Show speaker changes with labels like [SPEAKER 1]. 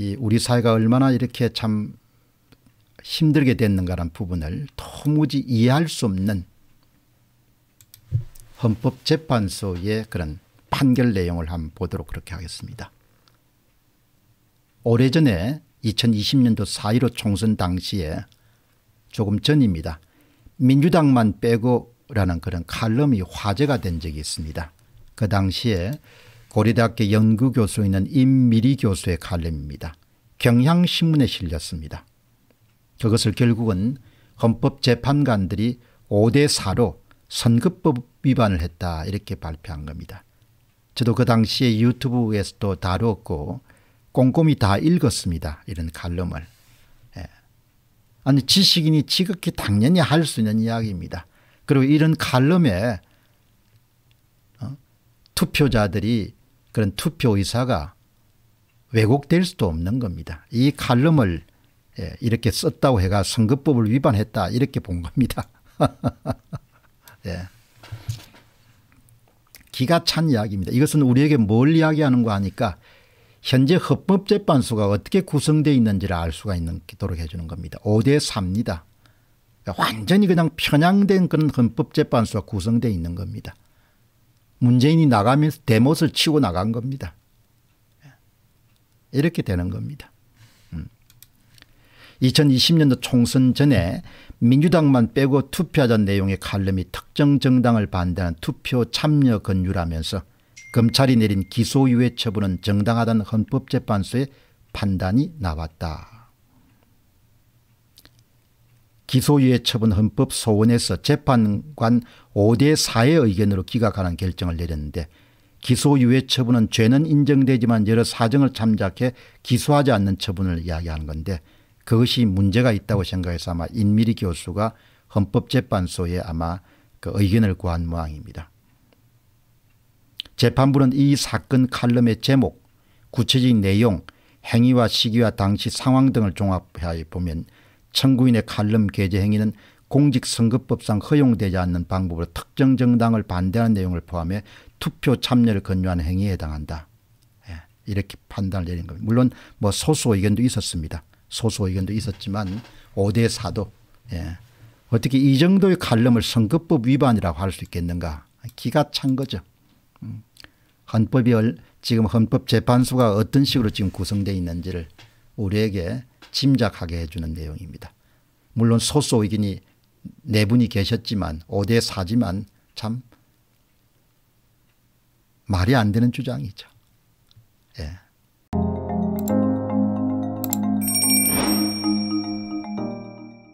[SPEAKER 1] 이 우리 사회가 얼마나 이렇게 참 힘들게 됐는가라는 부분을 도무지 이해할 수 없는 헌법재판소의 그런 판결 내용을 한번 보도록 그렇게 하겠습니다. 오래전에 2020년도 4.15 총선 당시에 조금 전입니다. 민주당만 빼고라는 그런 칼럼이 화제가 된 적이 있습니다. 그 당시에 고려대학교 연구교수이는 임미리 교수의 칼럼입니다. 경향신문에 실렸습니다. 그것을 결국은 헌법재판관들이 5대4로 선거법 위반을 했다 이렇게 발표한 겁니다. 저도 그 당시에 유튜브에서도 다루었고 꼼꼼히 다 읽었습니다. 이런 칼럼을. 예. 아니 지식인이 지극히 당연히 할 수 있는 이야기입니다. 그리고 이런 칼럼에 어? 투표자들이 그런 투표 의사가 왜곡될 수도 없는 겁니다. 이 칼럼을 예, 이렇게 썼다고 해가 선거법을 위반했다 이렇게 본 겁니다. 예. 기가 찬 이야기입니다. 이것은 우리에게 뭘 이야기하는가 하니까 현재 헌법재판소가 어떻게 구성되어 있는지를 알 수가 있도록 해주는 겁니다. 5대 3입니다. 그러니까 완전히 그냥 편향된 그런 헌법재판소가 구성되어 있는 겁니다. 문재인이 나가면서 대못을 치고 나간 겁니다. 이렇게 되는 겁니다. 2020년도 음. 총선 전에 민주당만 빼고 투표하자 내용의 칼럼이 특정 정당을 반대하는 투표 참여 건유라면서 검찰이 내린 기소유예 처분은 정당하다는 헌법재판소의 판단이 나왔다. 기소유예 처분 헌법 소원에서 재판관 5대 4의 의견으로 기각하는 결정을 내렸는데 기소유예 처분은 죄는 인정되지만 여러 사정을 참작해 기소하지 않는 처분을 이야기하는 건데 그것이 문제가 있다고 생각해서 아마 인미리 교수가 헌법재판소에 아마 그 의견을 구한 모양입니다. 재판부는 이 사건 칼럼의 제목, 구체적인 내용, 행위와 시기와 당시 상황 등을 종합해 보면 청구인의 칼럼 게재 행위는 공직선거법상 허용되지 않는 방법으로 특정 정당을 반대하는 내용을 포함해 투표 참여를 권유하는 행위에 해당한다. 예, 이렇게 판단을 내린 겁니다. 물론 뭐 소수 의견도 있었습니다. 소수 의견도 있었지만 5대 4도 예, 어떻게 이 정도의 칼럼을 선거법 위반이라고 할 수 있겠는가. 기가 찬 거죠. 음, 헌법이 지금 헌법재판소가 어떤 식으로 지금 구성되어 있는지를 우리에게 짐작하게 해주는 내용입니다. 물론 소소 의견이 네 분이 계셨지만 5대 4지만 참 말이 안 되는 주장이죠. 예.